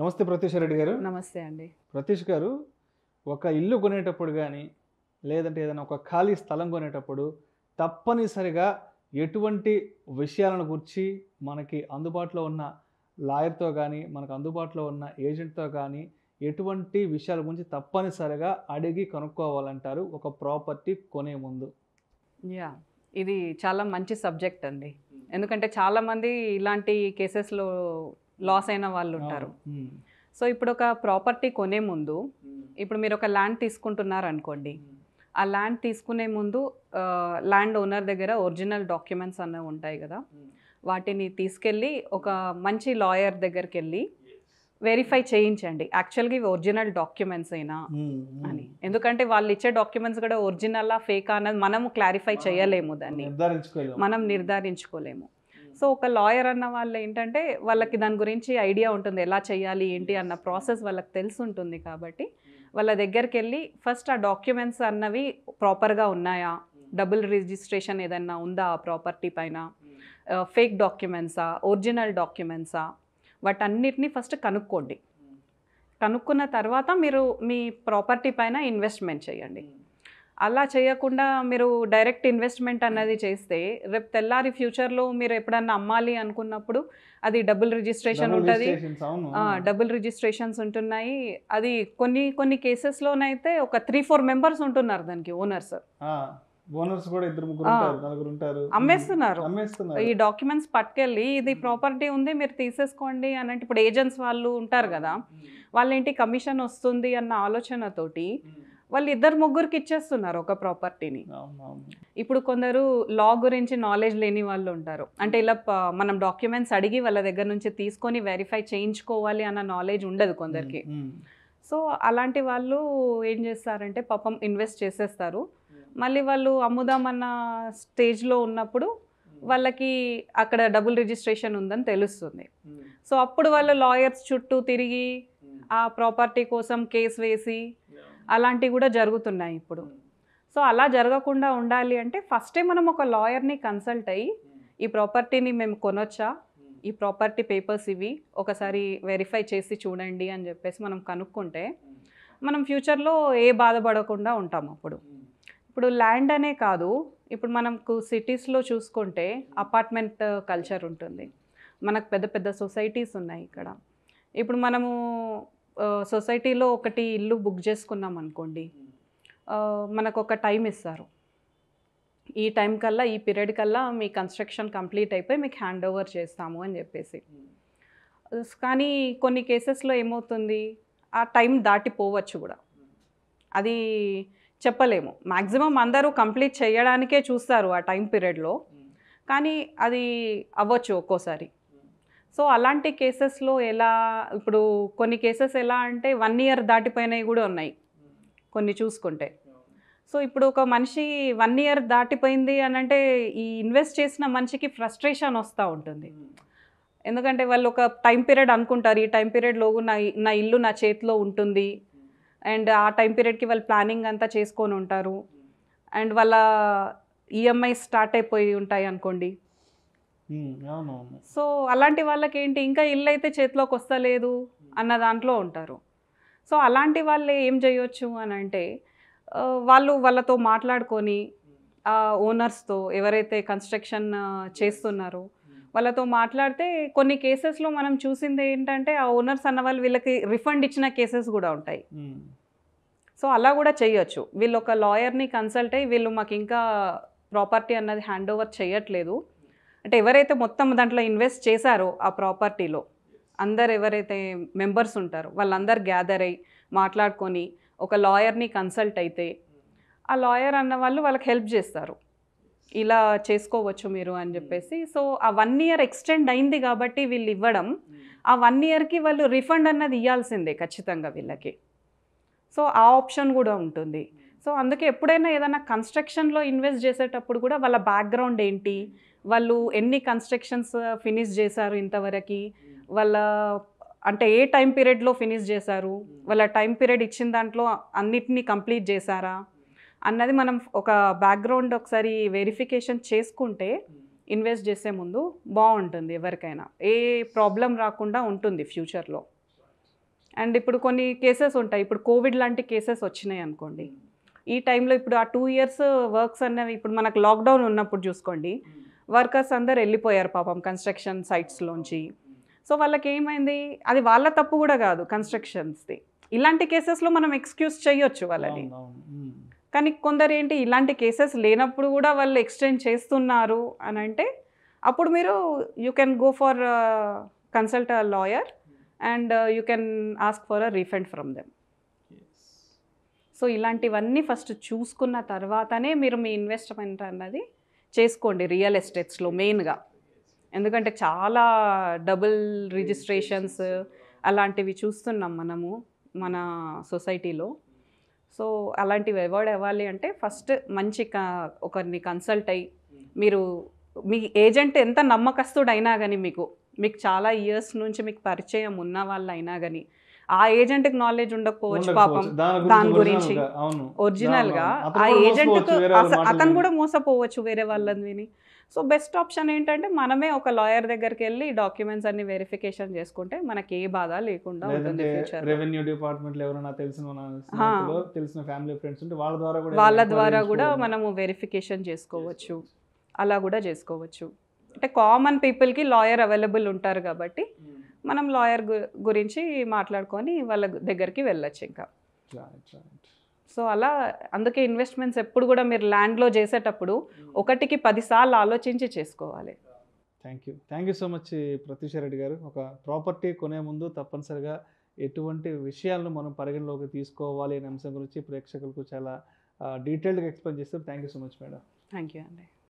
నమస్తే ప్రతీష్ రెడ్డి గారు నమస్తే అండి ప్రతీష్ గారు ఒక ఇల్లు కొనేటప్పుడు కానీ లేదంటే ఏదైనా ఒక ఖాళీ స్థలం కొనేటప్పుడు తప్పనిసరిగా ఎటువంటి విషయాలను గురించి మనకి అందుబాటులో ఉన్న లాయర్తో కానీ మనకు అందుబాటులో ఉన్న ఏజెంట్తో కానీ ఎటువంటి విషయాల గురించి తప్పనిసరిగా అడిగి కనుక్కోవాలంటారు ఒక ప్రాపర్టీ కొనే ముందు యా ఇది చాలా మంచి సబ్జెక్ట్ అండి ఎందుకంటే చాలామంది ఇలాంటి కేసెస్లో లాస్ అయిన వాళ్ళు ఉంటారు సో ఇప్పుడు ఒక ప్రాపర్టీ కొనే ముందు ఇప్పుడు మీరు ఒక ల్యాండ్ తీసుకుంటున్నారు అనుకోండి ఆ ల్యాండ్ తీసుకునే ముందు ల్యాండ్ ఓనర్ దగ్గర ఒరిజినల్ డాక్యుమెంట్స్ అనేవి ఉంటాయి కదా వాటిని తీసుకెళ్ళి ఒక మంచి లాయర్ దగ్గరికి వెళ్ళి వెరిఫై చేయించండి యాక్చువల్గా ఇవి ఒరిజినల్ డాక్యుమెంట్స్ అయినా అని ఎందుకంటే వాళ్ళు ఇచ్చే డాక్యుమెంట్స్ కూడా ఒరిజినల్ ఫేకా అన్నది మనము క్లారిఫై చేయలేము దాన్ని మనం నిర్ధారించుకోలేము సో ఒక లాయర్ అన్న వాళ్ళు ఏంటంటే వాళ్ళకి దాని గురించి ఐడియా ఉంటుంది ఎలా చేయాలి ఏంటి అన్న ప్రాసెస్ వాళ్ళకి తెలిసి ఉంటుంది కాబట్టి hmm. వాళ్ళ దగ్గరికి వెళ్ళి ఫస్ట్ ఆ డాక్యుమెంట్స్ అన్నవి ప్రాపర్గా ఉన్నాయా hmm. డబుల్ రిజిస్ట్రేషన్ ఏదన్నా ఉందా ఆ ప్రాపర్టీ పైన hmm. ఫేక్ డాక్యుమెంట్సా ఒరిజినల్ డాక్యుమెంట్సా వాటన్నిటిని ఫస్ట్ కనుక్కోండి కనుక్కున్న తర్వాత మీరు మీ ప్రాపర్టీ పైన ఇన్వెస్ట్మెంట్ చేయండి అలా చేయకుండా మీరు డైరెక్ట్ ఇన్వెస్ట్మెంట్ hmm. అన్నది చేస్తే రేపు తెల్లారి ఫ్యూచర్లో మీరు ఎప్పుడన్నా అమ్మాలి అనుకున్నప్పుడు అది డబుల్ రిజిస్ట్రేషన్ ఉంటుంది hmm. డబుల్ రిజిస్ట్రేషన్స్ ఉంటున్నాయి అది కొన్ని కొన్ని కేసెస్లోనైతే ఒక త్రీ ఫోర్ మెంబర్స్ ఉంటున్నారు దానికి ఓనర్స్ ఓనర్స్ కూడా ఇద్దరు ముగ్గురు hmm. అమ్మేస్తున్నారు అమ్మేస్తున్నారు ఈ డాక్యుమెంట్స్ పట్టుకెళ్ళి ఇది ప్రాపర్టీ ఉంది మీరు తీసేసుకోండి అని అంటే ఇప్పుడు ఏజెంట్స్ వాళ్ళు ఉంటారు కదా వాళ్ళేంటి కమిషన్ వస్తుంది అన్న ఆలోచనతోటి వాళ్ళు ఇద్దరు ముగ్గురికి ఇచ్చేస్తున్నారు ఒక ప్రాపర్టీని ఇప్పుడు కొందరు లా గురించి నాలెడ్జ్ లేని వాళ్ళు ఉంటారు అంటే ఇలా మనం డాక్యుమెంట్స్ అడిగి వాళ్ళ దగ్గర నుంచి తీసుకొని వెరిఫై చేయించుకోవాలి అన్న నాలెడ్జ్ ఉండదు కొందరికి సో అలాంటి వాళ్ళు ఏం చేస్తారంటే పాపం ఇన్వెస్ట్ చేసేస్తారు మళ్ళీ వాళ్ళు అమ్ముదామన్న స్టేజ్లో ఉన్నప్పుడు వాళ్ళకి అక్కడ డబుల్ రిజిస్ట్రేషన్ ఉందని తెలుస్తుంది సో అప్పుడు వాళ్ళు లాయర్స్ చుట్టూ తిరిగి ఆ ప్రాపర్టీ కోసం కేసు వేసి అలాంటివి కూడా జరుగుతున్నాయి ఇప్పుడు సో అలా జరగకుండా ఉండాలి అంటే ఫస్టే మనం ఒక లాయర్ని కన్సల్ట్ అయ్యి ఈ ప్రాపర్టీని మేము కొనొచ్చా ఈ ప్రాపర్టీ పేపర్స్ ఇవి ఒకసారి వెరిఫై చేసి చూడండి అని చెప్పేసి మనం కనుక్కుంటే మనం ఫ్యూచర్లో ఏ బాధపడకుండా ఉంటాం అప్పుడు ఇప్పుడు ల్యాండ్ అనే కాదు ఇప్పుడు మనకు సిటీస్లో చూసుకుంటే అపార్ట్మెంట్ కల్చర్ ఉంటుంది మనకు పెద్ద పెద్ద సొసైటీస్ ఉన్నాయి ఇక్కడ ఇప్పుడు మనము సొసైటీలో ఒకటి ఇల్లు బుక్ చేసుకున్నాం అనుకోండి మనకు ఒక టైం ఇస్తారు ఈ టైం కల్లా ఈ పీరియడ్ కల్లా మీ కన్స్ట్రక్షన్ కంప్లీట్ అయిపోయి మీకు హ్యాండ్ ఓవర్ చేస్తాము అని చెప్పేసి కానీ కొన్ని కేసెస్లో ఏమవుతుంది ఆ టైం దాటిపోవచ్చు కూడా అది చెప్పలేము మ్యాక్సిమం అందరూ కంప్లీట్ చేయడానికే చూస్తారు ఆ టైం పీరియడ్లో కానీ అది అవ్వచ్చు ఒక్కోసారి సో అలాంటి కేసెస్లో ఎలా ఇప్పుడు కొన్ని కేసెస్ ఎలా అంటే వన్ ఇయర్ దాటిపోయినవి కూడా ఉన్నాయి కొన్ని చూసుకుంటే సో ఇప్పుడు ఒక మనిషి వన్ ఇయర్ దాటిపోయింది అని అంటే ఈ ఇన్వెస్ట్ చేసిన మనిషికి ఫ్రస్ట్రేషన్ వస్తూ ఉంటుంది ఎందుకంటే వాళ్ళు ఒక టైం పీరియడ్ అనుకుంటారు ఈ టైం పీరియడ్లోగు నా నా ఇల్లు నా చేతిలో ఉంటుంది అండ్ ఆ టైం పీరియడ్కి వాళ్ళు ప్లానింగ్ అంతా చేసుకొని ఉంటారు అండ్ వాళ్ళ ఈఎంఐ e స్టార్ట్ అయిపోయి ఉంటాయి అనుకోండి సో అలాంటి వాళ్ళకి ఏంటి ఇంకా ఇల్లు అయితే చేతిలోకి వస్తలేదు అన్న దాంట్లో ఉంటారు సో అలాంటి వాళ్ళు ఏం చేయొచ్చు అని అంటే వాళ్ళు వాళ్ళతో మాట్లాడుకొని ఓనర్స్తో ఎవరైతే కన్స్ట్రక్షన్ చేస్తున్నారో వాళ్ళతో మాట్లాడితే కొన్ని కేసెస్లో మనం చూసింది ఏంటంటే ఆ ఓనర్స్ అన్న వాళ్ళు వీళ్ళకి రిఫండ్ ఇచ్చిన కేసెస్ కూడా ఉంటాయి సో అలా కూడా చేయొచ్చు వీళ్ళు ఒక లాయర్ని కన్సల్ట్ అయ్యి వీళ్ళు మాకు ఇంకా ప్రాపర్టీ అన్నది హ్యాండ్ ఓవర్ చేయట్లేదు అంటే ఎవరైతే మొత్తం దాంట్లో ఇన్వెస్ట్ చేశారో ఆ ప్రాపర్టీలో అందరు ఎవరైతే మెంబర్స్ ఉంటారో వాళ్ళందరు గ్యాదర్ అయ్యి మాట్లాడుకొని ఒక లాయర్ని కన్సల్ట్ అయితే ఆ లాయర్ అన్న వాళ్ళు వాళ్ళకి హెల్ప్ చేస్తారు ఇలా చేసుకోవచ్చు మీరు అని చెప్పేసి సో ఆ వన్ ఇయర్ ఎక్స్టెండ్ అయింది కాబట్టి వీళ్ళు ఇవ్వడం ఆ వన్ ఇయర్కి వాళ్ళు రిఫండ్ అన్నది ఇవ్వాల్సిందే ఖచ్చితంగా వీళ్ళకి సో ఆ ఆప్షన్ కూడా ఉంటుంది సో అందుకే ఎప్పుడైనా ఏదైనా కన్స్ట్రక్షన్లో ఇన్వెస్ట్ చేసేటప్పుడు కూడా వాళ్ళ బ్యాక్గ్రౌండ్ ఏంటి వాళ్ళు ఎన్ని కన్స్ట్రక్షన్స్ ఫినిష్ uh, చేశారు ఇంతవరకు వాళ్ళ అంటే ఏ టైం పీరియడ్లో ఫినిష్ చేశారు వాళ్ళ టైం పీరియడ్ ఇచ్చిన దాంట్లో అన్నిటినీ కంప్లీట్ చేశారా అన్నది మనం ఒక బ్యాక్గ్రౌండ్ ఒకసారి వెరిఫికేషన్ చేసుకుంటే ఇన్వెస్ట్ చేసే ముందు బాగుంటుంది ఎవరికైనా ఏ ప్రాబ్లం రాకుండా ఉంటుంది ఫ్యూచర్లో అండ్ ఇప్పుడు కొన్ని కేసెస్ ఉంటాయి ఇప్పుడు కోవిడ్ లాంటి కేసెస్ వచ్చినాయి అనుకోండి ఈ టైంలో ఇప్పుడు ఆ టూ ఇయర్స్ వర్క్స్ అన్నవి ఇప్పుడు మనకు లాక్డౌన్ ఉన్నప్పుడు చూసుకోండి hmm. వర్కర్స్ అందరు వెళ్ళిపోయారు పాపం కన్స్ట్రక్షన్ సైట్స్లోంచి సో వాళ్ళకి ఏమైంది అది వాళ్ళ తప్పు కూడా కాదు కన్స్ట్రక్షన్స్ది ఇలాంటి కేసెస్లో మనం ఎక్స్క్యూజ్ చేయొచ్చు వాళ్ళని hmm. కానీ కొందరు ఏంటి ఇలాంటి కేసెస్ లేనప్పుడు కూడా వాళ్ళు ఎక్స్టెండ్ చేస్తున్నారు అని అంటే అప్పుడు మీరు you can go for consult a lawyer and you can ask for a refund from them so ఇలాంటివన్నీ ఫస్ట్ చూసుకున్న తర్వాతనే మీరు మీ ఇన్వెస్ట్మెంట్ అన్నది చేసుకోండి రియల్ ఎస్టేట్స్లో మెయిన్గా ఎందుకంటే చాలా డబుల్ రిజిస్ట్రేషన్స్ అలాంటివి చూస్తున్నాం మనము మన సొసైటీలో సో అలాంటివి అవాయిడ్ అవ్వాలి అంటే ఫస్ట్ మంచి ఒకరిని కన్సల్ట్ అయ్యి మీరు మీ ఏజెంట్ ఎంత నమ్మకస్తుడైనా కానీ మీకు మీకు చాలా ఇయర్స్ నుంచి మీకు పరిచయం ఉన్న వాళ్ళైనా కానీ ఆ ఏజెంట్ కి నాలెడ్జ్ ఉండకపోవచ్చు పాపం దాని గురించి ఒరిజినల్ గా ఆ ఏజెంట్ అతను కూడా మోసపోవచ్చు వేరే వాళ్ళని విని సో బెస్ట్ ఆప్షన్ ఏంటంటే మనమే ఒక లాయర్ దగ్గరికి వెళ్ళి డాక్యుమెంట్స్ అన్ని వెరిఫికేషన్ చేసుకుంటే మనకి ఏ బాధ లేకుండా ఉంటుంది ఫ్యూచర్ రెవెన్యూ డిపార్ట్మెంట్ తెలిసిన ఫ్యామిలీ ఫ్రెండ్స్ వాళ్ళ ద్వారా కూడా వాళ్ళ ద్వారా కూడా మనము వెరిఫికేషన్ చేసుకోవచ్చు అలా కూడా చేసుకోవచ్చు అంటే కామన్ పీపుల్కి లాయర్ అవైలబుల్ ఉంటారు కాబట్టి మనం లాయర్ గురించి మాట్లాడుకొని వాళ్ళ దగ్గరికి వెళ్ళొచ్చు ఇంకా సో అలా అందుకే ఇన్వెస్ట్మెంట్స్ ఎప్పుడు కూడా మీరు ల్యాండ్లో చేసేటప్పుడు hmm. ఒకటికి పదిసార్లు ఆలోచించి చేసుకోవాలి thank you thank you so much Reddy గారు ఒక ప్రాపర్టీ కొనే ముందు తప్పనిసరిగా ఎటువంటి విషయాలను మనం పరిగణలోకి తీసుకోవాలి అనే అంశం గురించి ప్రేక్షకులకు చాలా డీటెయిల్డ్గా ఎక్స్ప్లెయిన్ చేస్తారు thank you so much madam thank you అండి